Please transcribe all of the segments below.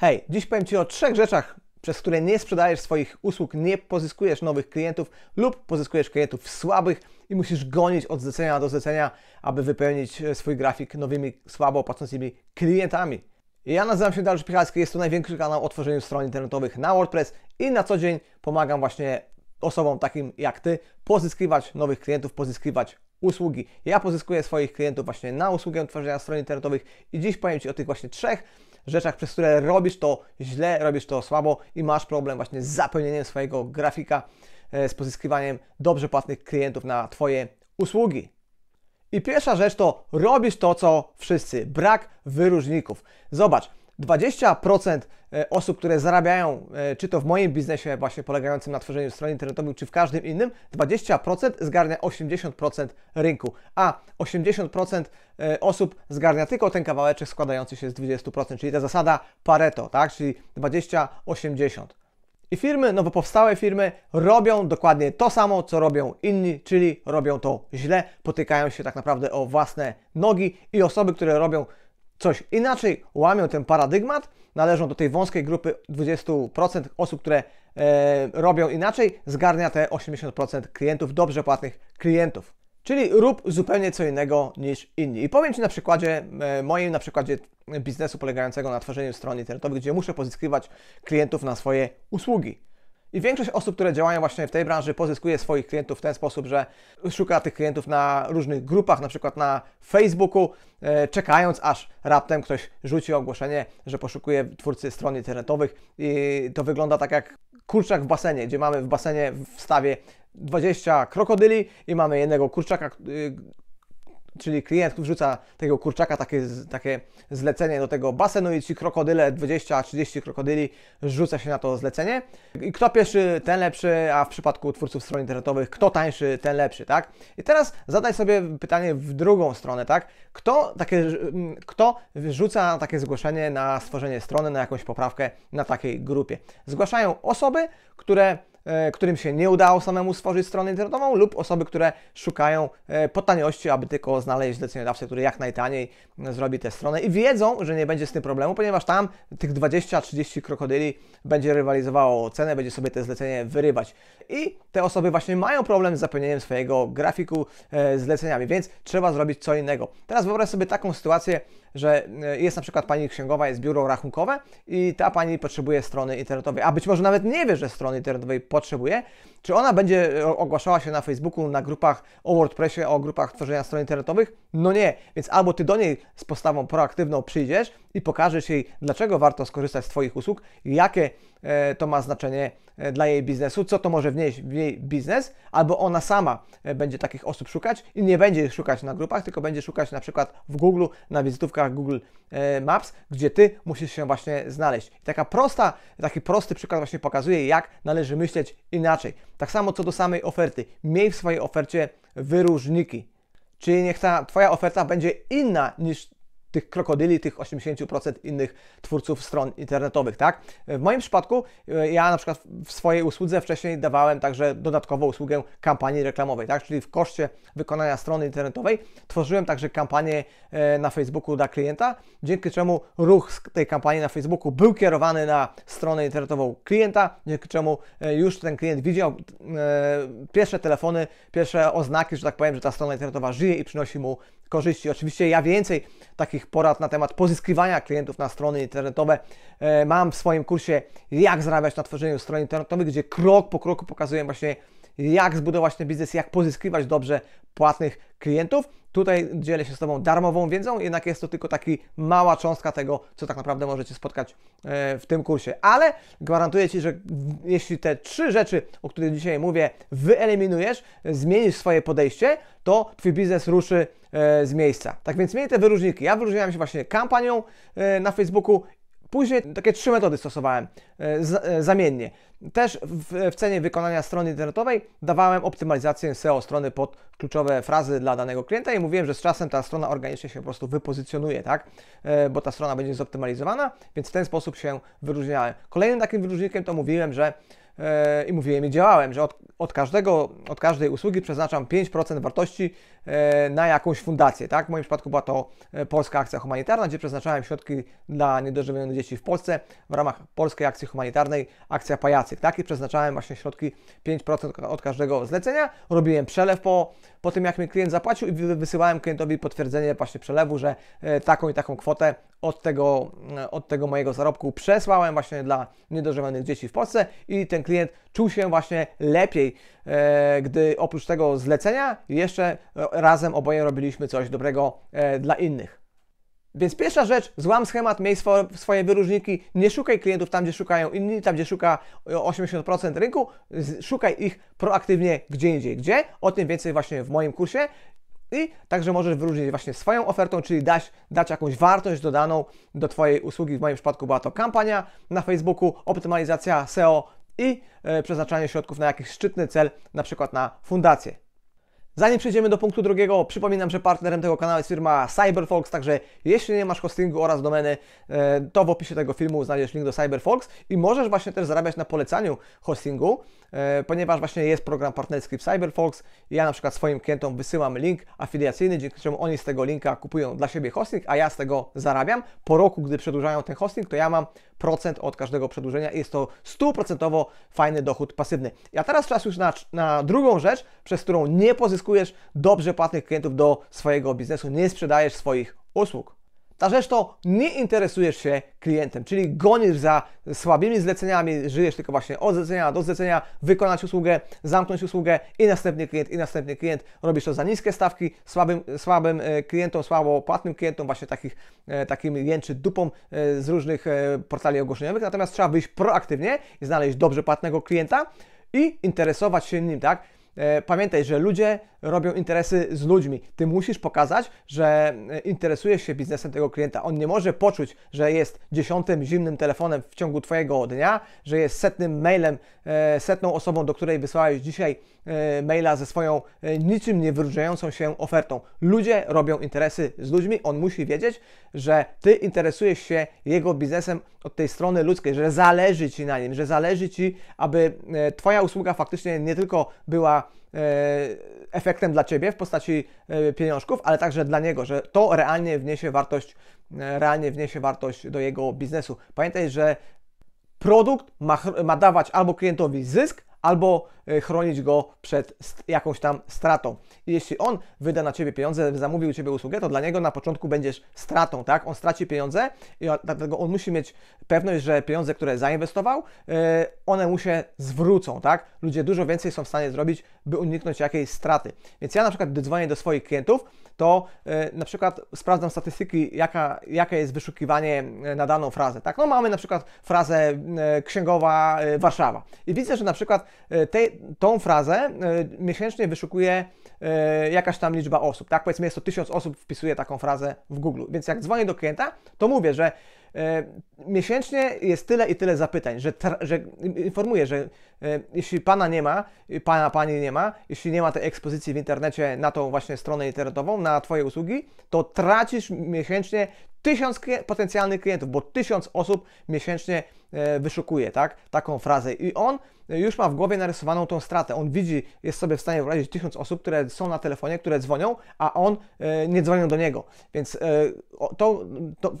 Hej, dziś powiem Ci o trzech rzeczach, przez które nie sprzedajesz swoich usług, nie pozyskujesz nowych klientów lub pozyskujesz klientów słabych i musisz gonić od zlecenia do zlecenia, aby wypełnić e, swój grafik nowymi, słabo płacącymi klientami. Ja nazywam się Dariusz Pichalski, jest to największy kanał o tworzeniu stron internetowych na WordPress i na co dzień pomagam właśnie osobom takim jak Ty pozyskiwać nowych klientów, pozyskiwać usługi. Ja pozyskuję swoich klientów właśnie na usługę tworzenia stron internetowych i dziś powiem Ci o tych właśnie trzech rzeczach, przez które robisz to źle, robisz to słabo i masz problem właśnie z zapełnieniem swojego grafika, e, z pozyskiwaniem dobrze płatnych klientów na Twoje usługi. I pierwsza rzecz to robisz to, co wszyscy. Brak wyróżników. Zobacz, 20% e, osób, które zarabiają, e, czy to w moim biznesie właśnie polegającym na tworzeniu stron internetowych, czy w każdym innym, 20% zgarnia 80% rynku, a 80% e, osób zgarnia tylko ten kawałeczek składający się z 20%, czyli ta zasada Pareto, tak? czyli 20-80%. I firmy, nowo powstałe firmy robią dokładnie to samo, co robią inni, czyli robią to źle, potykają się tak naprawdę o własne nogi i osoby, które robią coś inaczej, łamią ten paradygmat, należą do tej wąskiej grupy 20% osób, które e, robią inaczej, zgarnia te 80% klientów, dobrze płatnych klientów. Czyli rób zupełnie co innego niż inni. I powiem Ci na przykładzie e, moim, na przykładzie biznesu polegającego na tworzeniu stron internetowych, gdzie muszę pozyskiwać klientów na swoje usługi. I większość osób, które działają właśnie w tej branży, pozyskuje swoich klientów w ten sposób, że szuka tych klientów na różnych grupach, na przykład na Facebooku, e, czekając aż raptem ktoś rzuci ogłoszenie, że poszukuje twórcy stron internetowych. I to wygląda tak jak kurczak w basenie, gdzie mamy w basenie w stawie 20 krokodyli i mamy jednego kurczaka, y, czyli klient wrzuca tego kurczaka takie, takie zlecenie do tego basenu i ci krokodyle, 20-30 krokodyli rzuca się na to zlecenie. I kto pierwszy, ten lepszy, a w przypadku twórców stron internetowych, kto tańszy, ten lepszy, tak? I teraz zadaj sobie pytanie w drugą stronę, tak? Kto, takie, mm, kto rzuca takie zgłoszenie na stworzenie strony, na jakąś poprawkę na takiej grupie? Zgłaszają osoby, które E, którym się nie udało samemu stworzyć stronę internetową lub osoby, które szukają e, po taniości, aby tylko znaleźć zleceniodawcę, który jak najtaniej zrobi tę stronę i wiedzą, że nie będzie z tym problemu, ponieważ tam tych 20-30 krokodyli będzie rywalizowało o cenę, będzie sobie te zlecenie wyrywać. I te osoby właśnie mają problem z zapewnieniem swojego grafiku e, zleceniami, więc trzeba zrobić co innego. Teraz wyobraź sobie taką sytuację, że e, jest na przykład pani księgowa, jest biuro rachunkowe i ta pani potrzebuje strony internetowej, a być może nawet nie wie, że strony internetowej potrzebuje, czy ona będzie e, ogłaszała się na Facebooku, na grupach o WordPressie, o grupach tworzenia stron internetowych? No nie, więc albo ty do niej z postawą proaktywną przyjdziesz i pokażesz jej, dlaczego warto skorzystać z Twoich usług, jakie E, to ma znaczenie e, dla jej biznesu, co to może wnieść w jej biznes, albo ona sama e, będzie takich osób szukać i nie będzie ich szukać na grupach, tylko będzie szukać na przykład w Google, na wizytówkach Google Maps, gdzie ty musisz się właśnie znaleźć. I taka prosta, taki prosty przykład właśnie pokazuje, jak należy myśleć inaczej. Tak samo co do samej oferty. Miej w swojej ofercie wyróżniki. Czyli niech ta Twoja oferta będzie inna niż tych krokodyli, tych 80% innych twórców stron internetowych, tak? W moim przypadku e, ja na przykład w swojej usłudze wcześniej dawałem także dodatkową usługę kampanii reklamowej, tak? Czyli w koszcie wykonania strony internetowej tworzyłem także kampanię e, na Facebooku dla klienta, dzięki czemu ruch z tej kampanii na Facebooku był kierowany na stronę internetową klienta, dzięki czemu e, już ten klient widział pierwsze telefony, pierwsze oznaki, że tak powiem, że ta strona internetowa żyje i przynosi mu korzyści. Oczywiście ja więcej takich porad na temat pozyskiwania klientów na strony internetowe e, mam w swoim kursie Jak zarabiać na tworzeniu stron internetowych, gdzie krok po kroku pokazuję właśnie jak zbudować ten biznes, jak pozyskiwać dobrze płatnych klientów. Tutaj dzielę się z Tobą darmową wiedzą, jednak jest to tylko taka mała cząstka tego, co tak naprawdę możecie spotkać e, w tym kursie. Ale gwarantuję Ci, że jeśli te trzy rzeczy, o których dzisiaj mówię, wyeliminujesz, zmienisz swoje podejście, to Twój biznes ruszy E, z miejsca. Tak więc miej te wyróżniki. Ja wyróżniałem się właśnie kampanią e, na Facebooku Później takie trzy metody stosowałem e, zamiennie. Też w, w, cenie wykonania strony internetowej dawałem optymalizację SEO strony pod kluczowe frazy dla danego klienta i mówiłem, że z czasem ta strona organicznie się po prostu wypozycjonuje, tak? Bo ta strona będzie zoptymalizowana, więc w ten sposób się wyróżniałem. Kolejnym takim wyróżnikiem to mówiłem, że E, i mówiłem i działałem, że od, od, każdego, od każdej usługi przeznaczam 5% wartości e, na jakąś fundację. Tak? W moim przypadku była to e, Polska Akcja Humanitarna, gdzie przeznaczałem środki dla niedożywionych dzieci w Polsce w ramach Polskiej Akcji Humanitarnej Akcja Pajacyk. Tak? I przeznaczałem właśnie środki 5% od każdego zlecenia, robiłem przelew po, po tym, jak mi klient zapłacił i wysyłałem klientowi potwierdzenie właśnie przelewu, że taką i taką kwotę od tego, od tego mojego zarobku przesłałem właśnie dla niedożywionych dzieci w Polsce i ten klient klient czuł się właśnie lepiej, e, gdy oprócz tego zlecenia jeszcze e, razem oboje robiliśmy coś dobrego e, dla innych. Więc pierwsza rzecz, złam schemat, miej swoje wyróżniki, nie szukaj klientów tam, gdzie szukają inni, tam, gdzie szuka 80% rynku, szukaj ich proaktywnie gdzie indziej. Gdzie? O tym więcej właśnie w moim kursie. I także możesz wyróżnić właśnie swoją ofertą, czyli dać, dać jakąś wartość dodaną do Twojej usługi. W moim przypadku była to kampania na Facebooku, optymalizacja SEO i e, przeznaczanie środków na jakiś szczytny cel, na przykład na fundację. Zanim przejdziemy do punktu drugiego, przypominam, że partnerem tego kanału jest firma CyberFox, także jeśli nie masz hostingu oraz domeny, e, to w opisie tego filmu znajdziesz link do CyberFox i możesz właśnie też zarabiać na polecaniu hostingu, e, ponieważ właśnie jest program partnerski w CyberFox. Ja na przykład swoim klientom wysyłam link afiliacyjny, dzięki czemu oni z tego linka kupują dla siebie hosting, a ja z tego zarabiam. Po roku, gdy przedłużają ten hosting, to ja mam od każdego przedłużenia i jest to stuprocentowo fajny dochód pasywny. Ja teraz czas już na, na drugą rzecz, przez którą nie pozyskujesz dobrze płatnych klientów do swojego biznesu, nie sprzedajesz swoich usług a zresztą nie interesujesz się klientem, czyli gonisz za słabymi zleceniami, żyjesz tylko właśnie od zlecenia do zlecenia, wykonać usługę, zamknąć usługę i następny klient, i następny klient. Robisz to za niskie stawki, słabym, słabym e, klientom, słabo płatnym klientom, właśnie takich, e, takim jęczy dupą e, z różnych portali ogłoszeniowych. Natomiast trzeba wyjść proaktywnie i znaleźć dobrze płatnego klienta i interesować się nim, tak? E, pamiętaj, że ludzie robią interesy z ludźmi. Ty musisz pokazać, że e, interesujesz się biznesem tego klienta. On nie może poczuć, że jest dziesiątym zimnym telefonem w ciągu Twojego dnia, że jest setnym mailem, e, setną osobą, do której wysłałeś dzisiaj E, maila ze swoją e, niczym nie wyróżniającą się ofertą. Ludzie robią interesy z ludźmi, on musi wiedzieć, że ty interesujesz się jego biznesem od tej strony ludzkiej, że zależy ci na nim, że zależy ci, aby e, twoja usługa faktycznie nie tylko była efektem dla ciebie w postaci pieniążków, ale także dla niego, że to realnie wniesie wartość, realnie wniesie wartość do jego biznesu. Pamiętaj, że produkt ma, ma dawać albo klientowi zysk, albo e, chronić go przed jakąś tam stratą. jeśli on wyda na Ciebie pieniądze, zamówił Ciebie usługę, to dla niego na początku będziesz stratą, tak? On straci pieniądze i dlatego on musi mieć pewność, że pieniądze, które zainwestował, e, one mu się zwrócą, tak? Ludzie dużo więcej są w stanie zrobić, by uniknąć jakiejś straty. Więc ja na przykład, gdy dzwonię do swoich klientów, to e, na przykład sprawdzam statystyki, jaka, jakie jest wyszukiwanie na daną frazę. Tak? No mamy na przykład frazę księgowa Warszawa i widzę, że na przykład E, te, tą frazę e, miesięcznie wyszukuje e, jakaś tam liczba osób, tak? Powiedzmy jest to 1000 osób wpisuje taką frazę w Google. Więc jak dzwonię do klienta, to mówię, że miesięcznie jest tyle i tyle zapytań, że, że informuję, że jeśli pana nie ma, pana pani nie ma, jeśli nie ma tej ekspozycji w internecie na tą właśnie stronę internetową, na twoje usługi, to tracisz miesięcznie tysiąc potencjalnych klientów, bo tysiąc osób miesięcznie e, wyszukuje, tak? Taką frazę. I on e, już ma w głowie narysowaną tą stratę. On widzi, jest sobie w stanie wyobrazić tysiąc osób, które są na telefonie, które dzwonią, a on e, nie dzwonią do niego. Więc to, to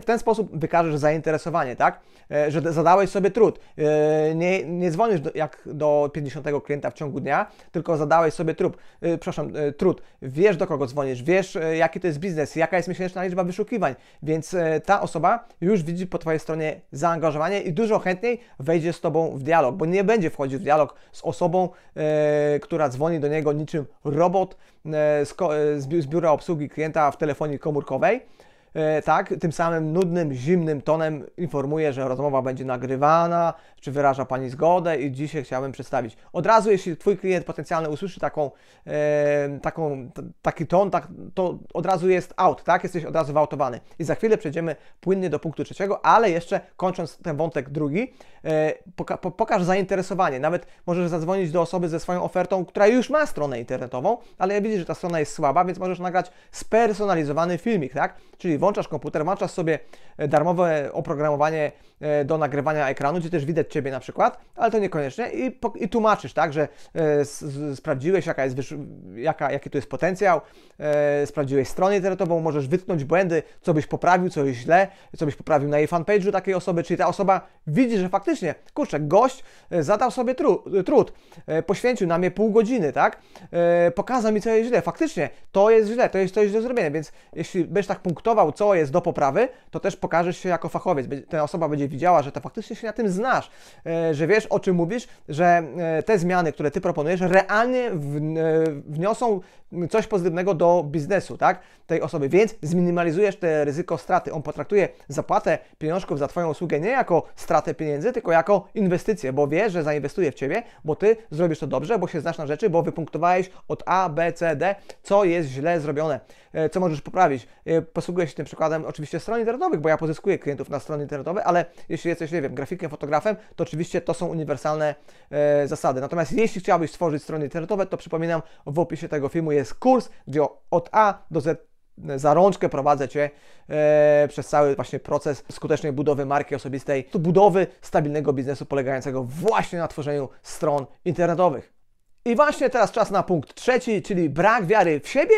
w ten sposób wykażesz zainteresowanie, tak? Że zadałeś sobie trud. Nie, nie dzwonisz do, jak do 50 klienta w ciągu dnia, tylko zadałeś sobie trud. Przepraszam, trud. Wiesz, do kogo dzwonisz, wiesz, jaki to jest biznes, jaka jest miesięczna liczba wyszukiwań, więc e, ta osoba już widzi po Twojej stronie zaangażowanie i dużo chętniej wejdzie z Tobą w dialog, bo nie będzie wchodził w dialog z osobą, e, która dzwoni do niego niczym robot e, z, z biura obsługi klienta w telefonii komórkowej E, tak? Tym samym nudnym, zimnym tonem informuje, że rozmowa będzie nagrywana, czy wyraża Pani zgodę i dzisiaj chciałbym przedstawić. Od razu, jeśli Twój klient potencjalny usłyszy taką, e, taką, t, taki ton, tak, to od razu jest out, tak? Jesteś od razu wyautowany. I za chwilę przejdziemy płynnie do punktu trzeciego, ale jeszcze kończąc ten wątek drugi, e, poka po pokaż zainteresowanie. Nawet możesz zadzwonić do osoby ze swoją ofertą, która już ma stronę internetową, ale ja widzę, że ta strona jest słaba, więc możesz nagrać spersonalizowany filmik, tak? Czyli włączasz komputer, włączasz sobie e, darmowe oprogramowanie e, do nagrywania ekranu, gdzie też widać Ciebie na przykład, ale to niekoniecznie i, i tłumaczysz, tak, że e, sprawdziłeś, jaka jest, jaka, jaki tu jest potencjał, sprawdziłeś stronę internetową, możesz wytknąć błędy, co byś poprawił, co jest źle, co byś poprawił na jej fanpage'u takiej osoby, czyli ta osoba widzi, że faktycznie, kurczę, gość zadał sobie tru, trud, poświęcił na mnie pół godziny, tak, pokazał mi, co jest źle, faktycznie, to jest źle, to jest coś do zrobienia, więc jeśli będziesz tak punktował co jest do poprawy, to też pokażesz się jako fachowiec. Ta osoba będzie widziała, że to faktycznie się na tym znasz, e, że wiesz o czym mówisz, że e, te zmiany, które ty proponujesz, realnie e, wniosą coś pozytywnego do biznesu, tak? Tej osoby, więc zminimalizujesz te ryzyko straty. On potraktuje zapłatę pieniążków za Twoją usługę nie jako stratę pieniędzy, tylko jako inwestycję, bo wie, że zainwestuje w Ciebie, bo Ty zrobisz to dobrze, bo się znasz na rzeczy, bo wypunktowałeś od A, B, C, D, co jest źle zrobione, co możesz poprawić. Posługujesz się tym przykładem oczywiście stron internetowych, bo ja pozyskuję klientów na strony internetowe, ale jeśli jesteś, nie wiem, grafikiem, fotografem, to oczywiście to są uniwersalne e, zasady. Natomiast jeśli chciałbyś stworzyć strony internetowe, to przypominam, w opisie tego filmu jest kurs, gdzie od A do Z e, za rączkę prowadzę Cię e, przez cały właśnie proces skutecznej budowy marki osobistej, budowy stabilnego biznesu polegającego właśnie na tworzeniu stron internetowych. I właśnie teraz czas na punkt trzeci, czyli brak wiary w siebie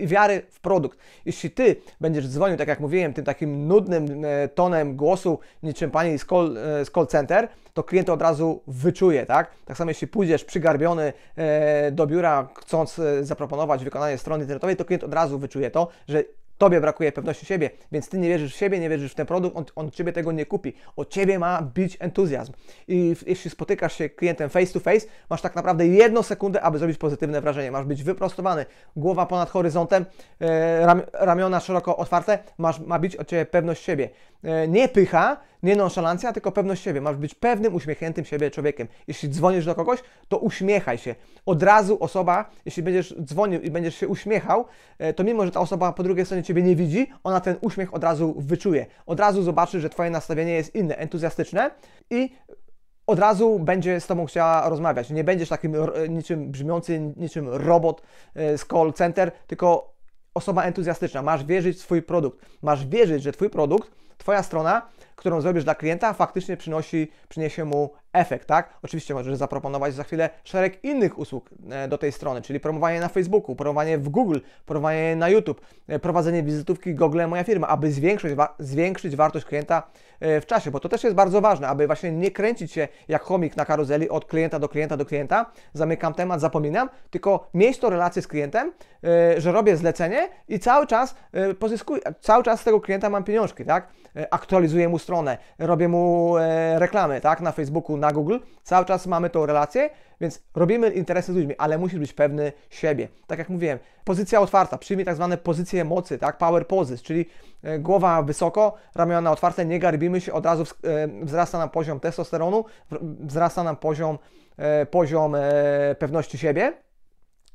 i wiary w produkt. Jeśli ty będziesz dzwonił, tak jak mówiłem, tym takim nudnym e, tonem głosu, niczym pani z call, e, z call center, to klient od razu wyczuje, tak? Tak samo jeśli pójdziesz przygarbiony e, do biura, chcąc zaproponować wykonanie strony internetowej, to klient od razu wyczuje to, że Tobie brakuje pewności siebie, więc Ty nie wierzysz w siebie, nie wierzysz w ten produkt, on, on Ciebie tego nie kupi. O Ciebie ma być entuzjazm. I jeśli spotykasz się klientem face to face, masz tak naprawdę jedną sekundę, aby zrobić pozytywne wrażenie. Masz być wyprostowany, głowa ponad horyzontem, e, ramiona szeroko otwarte, masz, ma być od Ciebie pewność siebie. E, nie pycha, nie nonszalancja, tylko pewność siebie. Masz być pewnym, uśmiechniętym siebie człowiekiem. Jeśli dzwonisz do kogoś, to uśmiechaj się. Od razu osoba, jeśli będziesz dzwonił i będziesz się uśmiechał, e, to mimo, że ta osoba po drugiej stronie Ciebie nie widzi, ona ten uśmiech od razu wyczuje. Od razu zobaczy, że Twoje nastawienie jest inne, entuzjastyczne i od razu będzie z Tobą chciała rozmawiać. Nie będziesz takim e, niczym brzmiący, niczym robot z call center, tylko osoba entuzjastyczna. Masz wierzyć w swój produkt. Masz wierzyć, że Twój produkt Twoja strona którą zrobisz dla klienta, faktycznie przynosi, przyniesie mu efekt, tak? Oczywiście możesz zaproponować za chwilę szereg innych usług e, do tej strony, czyli promowanie na Facebooku, promowanie w Google, promowanie na YouTube, e, prowadzenie wizytówki Google Moja Firma, aby zwiększyć, wa zwiększyć wartość klienta e, w czasie, bo to też jest bardzo ważne, aby właśnie nie kręcić się jak chomik na karuzeli od klienta do klienta do klienta, zamykam temat, zapominam, tylko mieć to relację z klientem, że robię zlecenie i cały czas pozyskuję, cały czas z tego klienta mam pieniążki, tak? Aktualizuję mu stronę, robię mu e, reklamy, tak, na Facebooku, na Google, cały czas mamy tą relację, więc robimy interesy z ludźmi, ale musisz być pewny siebie. Tak jak mówiłem, pozycja otwarta, przyjmij tak zwane pozycje mocy, tak, power poses, czyli e, głowa wysoko, ramiona otwarte, nie garbimy się, od razu e, wzrasta nam poziom testosteronu, wzrasta nam poziom, poziom pewności siebie,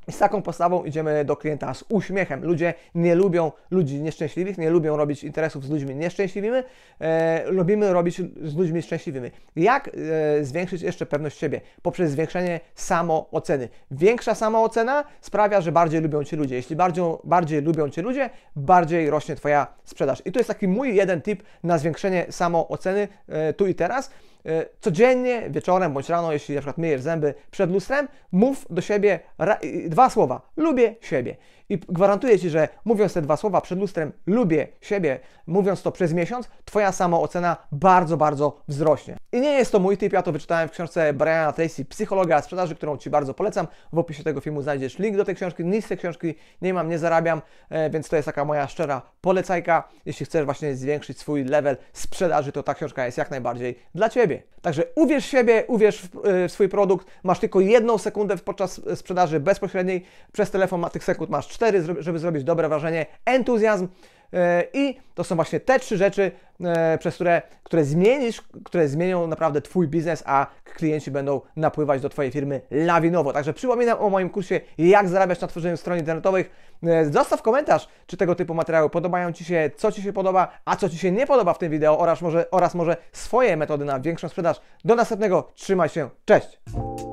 i z taką postawą idziemy do klienta z uśmiechem. Ludzie nie lubią ludzi nieszczęśliwych, nie lubią robić interesów z ludźmi nieszczęśliwymi, e, lubimy robić z ludźmi szczęśliwymi. Jak e, zwiększyć jeszcze pewność siebie? Poprzez zwiększenie samooceny. Większa samoocena sprawia, że bardziej lubią Cię ludzie. Jeśli bardziej, bardziej lubią Cię ludzie, bardziej rośnie Twoja sprzedaż. I to jest taki mój jeden tip na zwiększenie samooceny e, tu i teraz. E, codziennie, wieczorem bądź rano, jeśli na przykład myjesz zęby przed lustrem, mów do siebie dwa słowa: lubię siebie. I gwarantuję Ci, że mówiąc te dwa słowa przed lustrem lubię siebie, mówiąc to przez miesiąc, Twoja samoocena bardzo, bardzo wzrośnie. I nie jest to mój typ, ja to wyczytałem w książce Briana Tracy, Psychologa Sprzedaży, którą Ci bardzo polecam. W opisie tego filmu znajdziesz link do tej książki. Nic z tej książki nie mam, nie zarabiam, e, więc to jest taka moja szczera polecajka. Jeśli chcesz właśnie zwiększyć swój level sprzedaży, to ta książka jest jak najbardziej dla Ciebie. Także uwierz w siebie, uwierz w, e, w swój produkt. Masz tylko jedną sekundę podczas sprzedaży bezpośredniej. Przez telefon tych sekund masz 4 cztery, żeby zrobić dobre wrażenie, entuzjazm. E, I to są właśnie te trzy rzeczy, e, przez które, które zmienisz, które zmienią naprawdę Twój biznes, a klienci będą napływać do Twojej firmy lawinowo. Także przypominam o moim kursie Jak zarabiać na tworzeniu stron internetowych. E, zostaw komentarz, czy tego typu materiały podobają Ci się, co Ci się podoba, a co Ci się nie podoba w tym wideo oraz może, oraz może swoje metody na większą sprzedaż. Do następnego, trzymaj się, cześć!